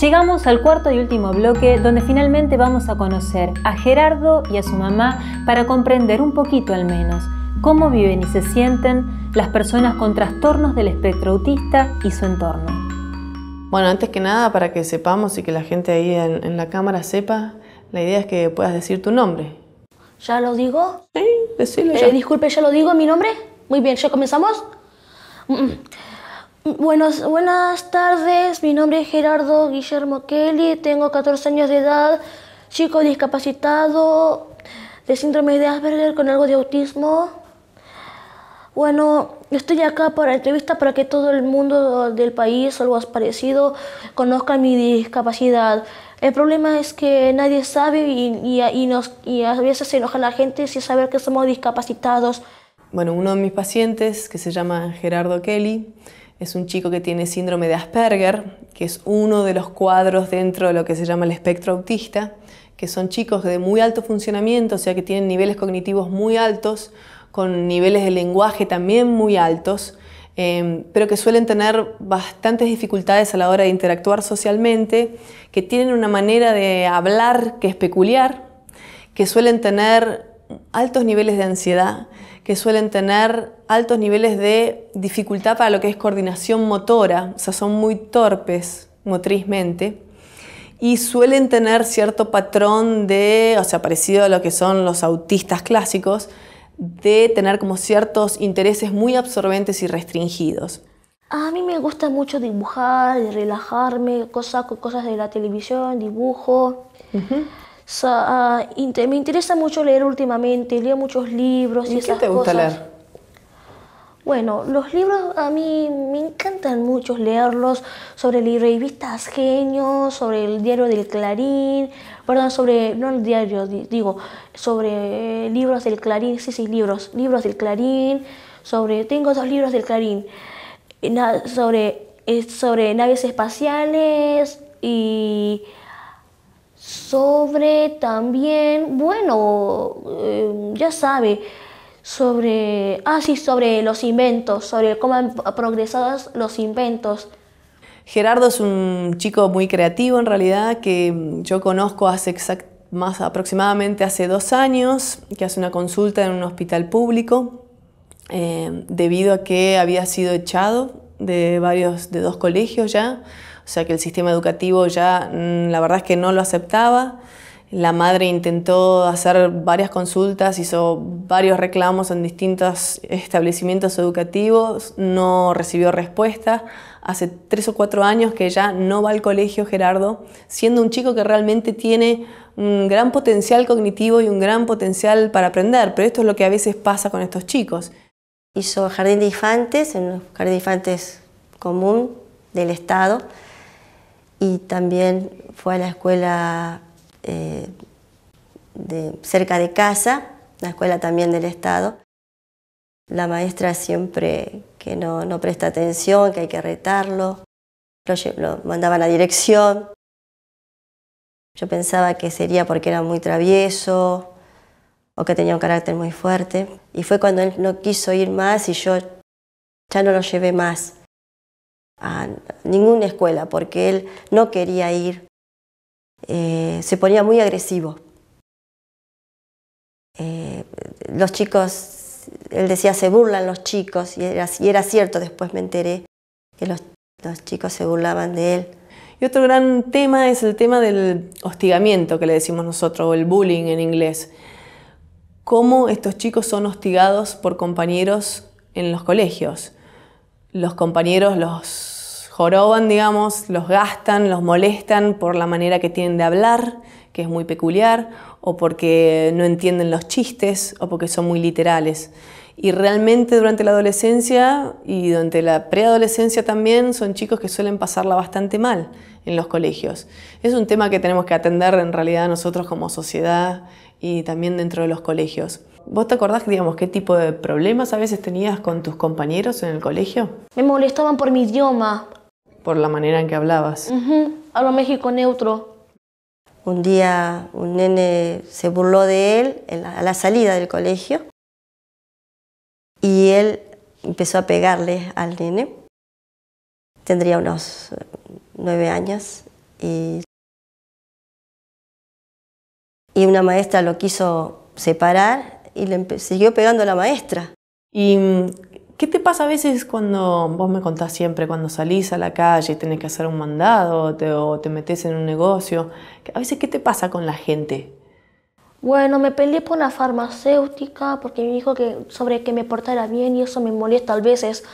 Llegamos al cuarto y último bloque donde finalmente vamos a conocer a Gerardo y a su mamá para comprender un poquito al menos cómo viven y se sienten las personas con trastornos del espectro autista y su entorno. Bueno, antes que nada, para que sepamos y que la gente ahí en, la cámara sepa, la idea es que puedas decir tu nombre. ¿Ya lo digo? Sí, decilo eh, ya. Disculpe, ¿ya lo digo mi nombre? Muy bien, ¿ya comenzamos? Mm, mm. Buenos, buenas tardes, mi nombre es Gerardo Guillermo Kelly, tengo 14 años de edad, chico discapacitado, de síndrome de Asperger con algo de autismo. Bueno, estoy acá para entrevista para que todo el mundo del país o algo parecido conozca mi discapacidad. El problema es que nadie sabe y, y, nos, y a veces se enoja la gente sin saber que somos discapacitados. Bueno, uno de mis pacientes, que se llama Gerardo Kelly, es un chico que tiene síndrome de Asperger, que es uno de los cuadros dentro de lo que se llama el espectro autista, que son chicos de muy alto funcionamiento, o sea que tienen niveles cognitivos muy altos, con niveles de lenguaje también muy altos, em, pero que suelen tener bastantes dificultades a la hora de interactuar socialmente, que tienen una manera de hablar que es peculiar, que suelen tener altos niveles de ansiedad, que suelen tener altos niveles de dificultad para lo que es coordinación motora, o sea, son muy torpes motrizmente y suelen tener cierto patrón de, o sea, parecido a lo que son los autistas clásicos, de tener como ciertos intereses muy absorbentes y restringidos. A mí me gusta mucho dibujar, relajarme, cosas, cosas de la televisión, dibujo. Ah, me interesa mucho leer últimamente, leo muchos libros y, y qué te gusta leer? Bueno, los libros a mí me encantan mucho leerlos sobre revistas genios, sobre el diario del Clarín, perdón, sobre, no el diario, digo, sobre libros del Clarín, sí, sí, libros, libros del Clarín, sobre, tengo dos libros del Clarín, sobre, sobre naves espaciales y sobre también, bueno, em, ya sabe, sobre, ah sí, sobre los inventos, sobre cómo han progresado los inventos. Gerardo es un chico muy creativo en realidad que yo conozco hace más aproximadamente hace dos años, que hace una consulta en un hospital público eh, debido a que había sido echado de varios, de dos colegios ya, o sea que el sistema educativo ya mm, la verdad es que no lo aceptaba. La madre intentó hacer varias consultas, hizo varios reclamos en distintos establecimientos educativos, no recibió respuesta. Hace tres o cuatro años que ya no va al colegio Gerardo, siendo un chico que realmente tiene un gran potencial cognitivo y un gran potencial para aprender, pero esto es lo que a veces pasa con estos chicos. Hizo jardín de infantes, en un jardín de infantes común del Estado, y también fue a la escuela eh, cerca de casa, la escuela también del Estado. La maestra siempre que no, presta atención, que hay que retarlo, lo, lo mandaba a la dirección. Yo pensaba que sería porque era muy travieso o que tenía un carácter muy fuerte. Y fue cuando él no quiso ir más y yo ya no lo llevé más a ninguna escuela porque él no quería ir. Eh, se ponía muy agresivo. Eh, los chicos, él decía, se burlan los chicos, y era, y era cierto, después me enteré que los, los chicos se burlaban de él. Y otro gran tema es el tema del hostigamiento, que le decimos nosotros, o el bullying en inglés. Cómo estos chicos son hostigados por compañeros en los colegios los compañeros los joroban, digamos, los gastan, los molestan por la manera que tienen de hablar, que es muy peculiar, o porque no entienden los chistes, o porque son muy literales. Y realmente durante la adolescencia y durante la preadolescencia también son chicos que suelen pasarla bastante mal en los colegios. Es un tema que tenemos que atender en realidad nosotros como sociedad y también dentro de los colegios. ¿Vos te acordás, digamos, qué tipo de problemas a veces tenías con tus compañeros en el colegio? Me molestaban por mi idioma. Por la manera en que hablabas. Hablo México neutro. Un día un nene se burló de él a la salida del colegio y él empezó a pegarle al nene. Tendría unos eh, nueve años y una maestra lo quiso separar y le siguió pegando a la maestra. ¿Y mm, qué te pasa a veces cuando vos me contás siempre, cuando salís a la calle y tenés que hacer un mandado o te metes en un negocio? A veces, ¿qué te pasa con la gente? Bueno, me peleé por una farmacéutica porque me dijo que sobre que me portara bien y eso me molesta a veces.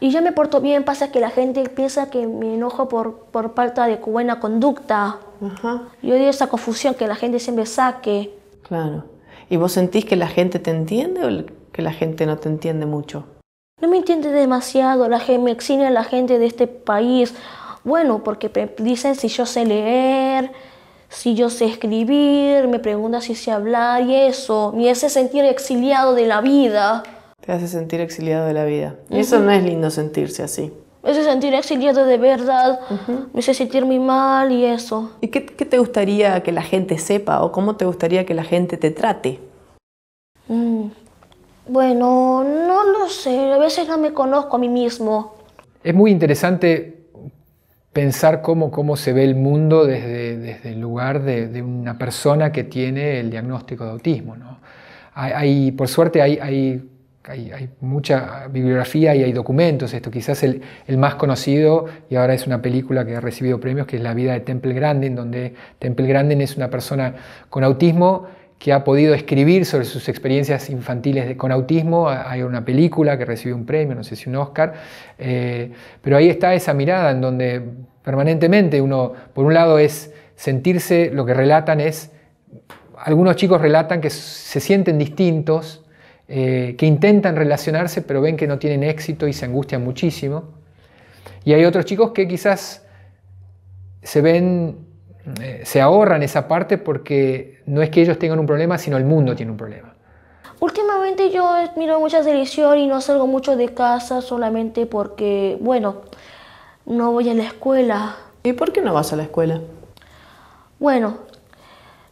Y yo me porto bien, pasa que la gente piensa que me enojo por, por falta de buena conducta. Ajá. Yo odio esa confusión que la gente siempre saque. Claro. ¿Y vos sentís que la gente te entiende o que la gente no te entiende mucho? No me entiende demasiado, la gente, me exime a la gente de este país. Bueno, porque dicen si yo sé leer, si yo sé escribir, me preguntan si sé hablar y eso. Me hace sentir exiliado de la vida. Te hace sentir exiliado de la vida. Y eso no es lindo sentirse así me hace sentir exiliado de verdad, me hice me hace mal y eso. ¿Y qué, te gustaría que la gente sepa o cómo te gustaría que la gente te trate? Mm, bueno, no lo sé, a veces no me conozco a mí mismo. Es muy interesante pensar cómo, cómo se ve el mundo desde, desde el lugar de, una persona que tiene el diagnóstico de autismo. Hay, por suerte hay hay, mucha bibliografía y hay documentos. Esto quizás el, el, más conocido, y ahora es una película que ha recibido premios, que es La vida de Temple Grandin, donde Temple Grandin es una persona con autismo que ha podido escribir sobre sus experiencias infantiles con autismo. Hay una película que recibió un premio, no sé si un Oscar, eh, pero ahí está esa mirada en donde permanentemente uno, por un lado, es sentirse, lo que relatan es, algunos chicos relatan que se sienten distintos, eh, que intentan relacionarse pero ven que no tienen éxito y se angustian muchísimo. Y hay otros chicos que quizás se ven, eh, se ahorran esa parte porque no es que ellos tengan un problema, sino el mundo tiene un problema. Últimamente yo miro muchas televisión y no salgo mucho de casa solamente porque, bueno, no voy a la escuela. ¿Y por qué no vas a la escuela? Bueno,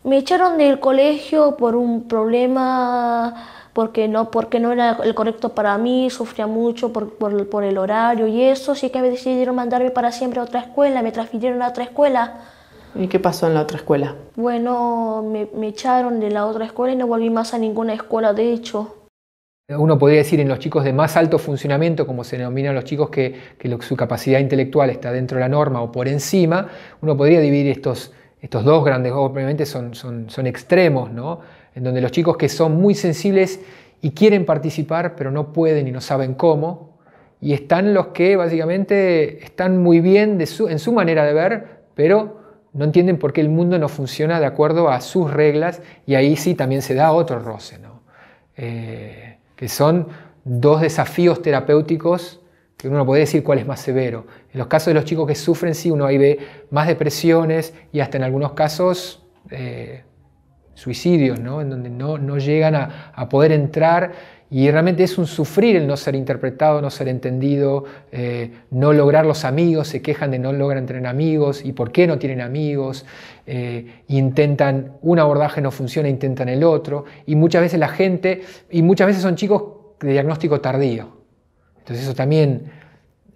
me echaron del colegio por un problema porque no, porque no era el correcto para mí, sufría mucho por, por, el horario y eso, así que me decidieron mandarme para siempre a otra escuela, me transfirieron a otra escuela. ¿Y qué pasó en la otra escuela? Bueno, me, echaron de la otra escuela y no volví más a ninguna escuela, de hecho uno podría decir en los chicos de más alto funcionamiento, como se denominan los chicos que, que, su capacidad intelectual está dentro de la norma o por encima, uno podría dividir estos, estos dos grandes, obviamente son, son, son extremos, ¿no? en donde los chicos que son muy sensibles y quieren participar, pero no pueden y no saben cómo, y están los que básicamente están muy bien de su, en su manera de ver, pero no entienden por qué el mundo no funciona de acuerdo a sus reglas, y ahí sí también se da otro roce, ¿no? Eh, que son dos desafíos terapéuticos que uno no puede decir cuál es más severo. En los casos de los chicos que sufren, sí, uno ahí ve más depresiones y hasta en algunos casos eh, suicidios, ¿no? en donde no, llegan a, poder entrar y realmente es un sufrir el no ser interpretado, no ser entendido, eh, no lograr los amigos, se quejan de no lograr tener amigos y por qué no tienen amigos, eh, intentan, un abordaje no funciona, intentan el otro y muchas veces la gente, y muchas veces son chicos de diagnóstico tardío. Entonces eso también,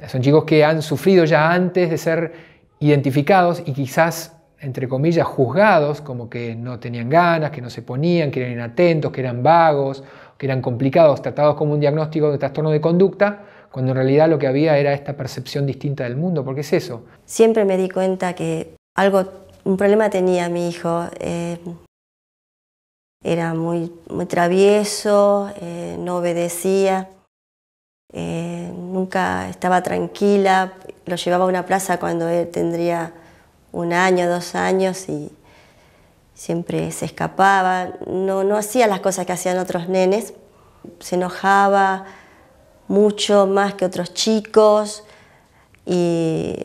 son chicos que han sufrido ya antes de ser identificados y quizás entre comillas, juzgados, como que no tenían ganas, que no se ponían, que eran inatentos, que eran vagos, que eran complicados, tratados como un diagnóstico de trastorno de conducta, cuando en realidad lo que había era esta percepción distinta del mundo, porque es eso. Siempre me di cuenta que algo, un problema tenía mi hijo. Eh, era muy, muy travieso, eh, no obedecía, eh, nunca estaba tranquila, lo llevaba a una plaza cuando él tendría un año, dos años y siempre se escapaba, no, hacía las cosas que hacían otros nenes, se enojaba mucho más que otros chicos y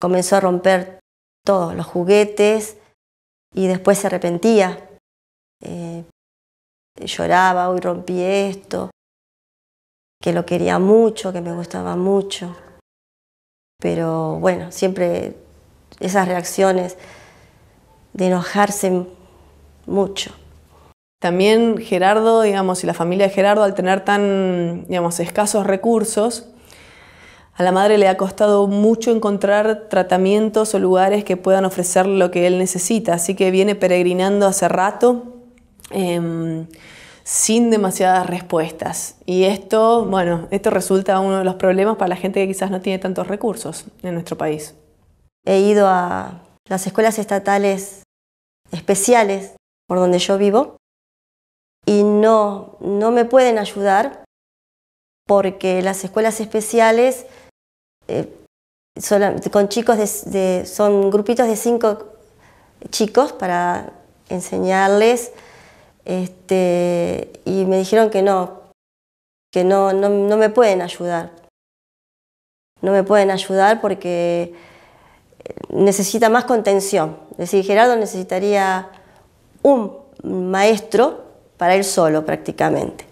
comenzó a romper todos los juguetes y después se arrepentía. Eh, lloraba, hoy rompí esto, que lo quería mucho, que me gustaba mucho. Pero bueno, siempre esas reacciones de enojarse mucho. También Gerardo, digamos, y la familia de Gerardo, al tener tan, digamos, escasos recursos, a la madre le ha costado mucho encontrar tratamientos o lugares que puedan ofrecer lo que él necesita, así que viene peregrinando hace rato em, sin demasiadas respuestas. Y esto, bueno, esto resulta uno de los problemas para la gente que quizás no tiene tantos recursos en nuestro país. He ido a las escuelas estatales especiales por donde yo vivo y no, no me pueden ayudar porque las escuelas especiales eh, son, con chicos de, son grupitos de cinco chicos para enseñarles este, y me dijeron que no, que no, no me pueden ayudar. No me pueden ayudar porque necesita más contención. Es decir, Gerardo necesitaría un maestro para él solo prácticamente.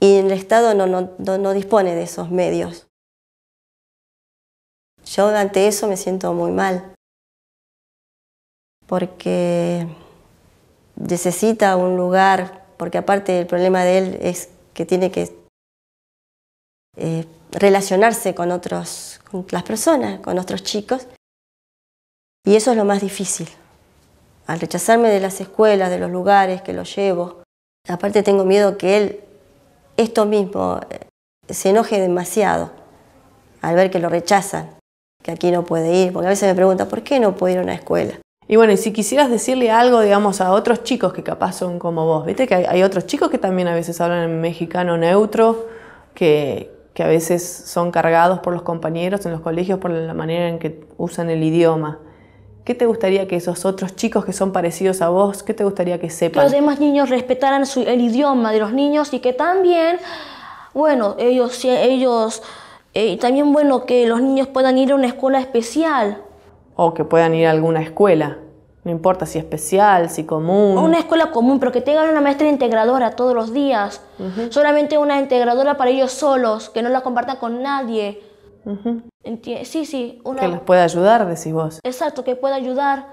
Y el Estado no, dispone de esos medios. Yo ante eso me siento muy mal, porque necesita un lugar, porque aparte el problema de él es que tiene que eh, relacionarse con, otros, con las personas, con otros chicos, y eso es lo más difícil. Al rechazarme de las escuelas, de los lugares que lo llevo, aparte tengo miedo que él, esto mismo, eh, se enoje demasiado al ver que lo rechazan, que aquí no puede ir, porque a veces me pregunta, ¿por qué no puedo ir a una escuela? Y bueno, si quisieras decirle algo, digamos, a otros chicos que capaz son como vos, viste que hay, otros chicos que también a veces hablan en mexicano neutro, que a veces son cargados por los compañeros en los colegios por la manera en que usan el idioma. ¿Qué te gustaría que esos otros chicos que son parecidos a vos, qué te gustaría que sepan? Que los demás niños respetaran el idioma de los niños y que también, bueno, ellos, ellos eh, también bueno que los niños puedan ir a una escuela especial. O que puedan ir a alguna escuela. No importa si especial, si común. Una escuela común, pero que tengan una maestra integradora todos los días. Solamente una integradora para ellos solos, que no la compartan con nadie. Que les pueda ayudar, decís vos. Exacto, que pueda ayudar.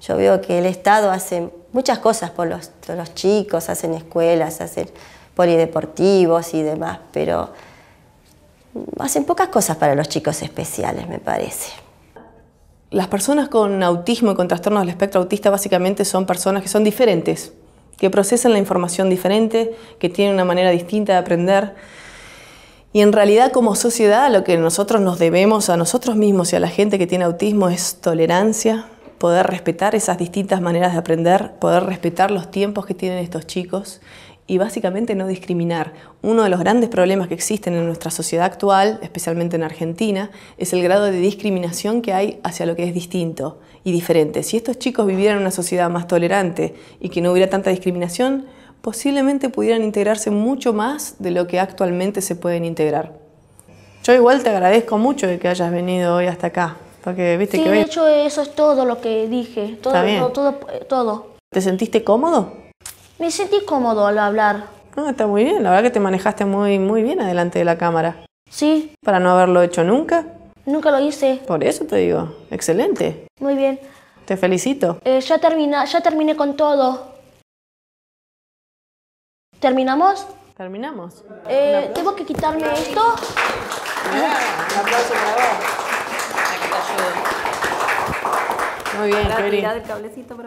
Yo veo que el Estado hace muchas cosas por los, los chicos, hacen escuelas, hacen polideportivos y demás, pero hacen pocas cosas para los chicos especiales, me parece. Las personas con autismo y con trastornos del espectro autista básicamente son personas que son diferentes, que procesan la información diferente, que tienen una manera distinta de aprender. Y en realidad como sociedad lo que nosotros nos debemos a nosotros mismos y a la gente que tiene autismo es tolerancia, poder respetar esas distintas maneras de aprender, poder respetar los tiempos que tienen estos chicos y básicamente no discriminar. Uno de los grandes problemas que existen en nuestra sociedad actual, especialmente en Argentina, es el grado de discriminación que hay hacia lo que es distinto y diferente. Si estos chicos vivieran en una sociedad más tolerante y que no hubiera tanta discriminación, posiblemente pudieran integrarse mucho más de lo que actualmente se pueden integrar. Yo igual te agradezco mucho de que hayas venido hoy hasta acá, porque viste sí, que... de hecho eso es todo lo que dije, todo, todo, todo, ¿Te sentiste cómodo? Me sentí cómodo al hablar. No, ah, está muy bien, la verdad que te manejaste muy, muy bien adelante de la cámara. Sí. ¿Para no haberlo hecho nunca? Nunca lo hice. Por eso te digo, excelente. Muy bien. Te felicito. Eh, ya, termina, ya terminé con todo. ¿Terminamos? Terminamos. Eh, tengo que quitarme esto. aplauso Muy bien, Ahora cablecito Ay,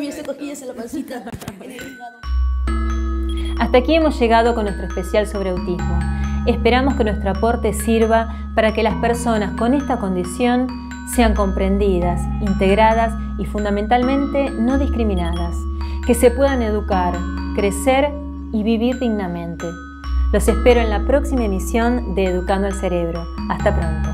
la pancita. Hasta aquí hemos llegado con nuestro especial sobre autismo. Esperamos que nuestro aporte sirva para que las personas con esta condición sean comprendidas, integradas y fundamentalmente no discriminadas que se puedan educar, crecer y vivir dignamente. Los espero en la próxima emisión de Educando al Cerebro. Hasta pronto.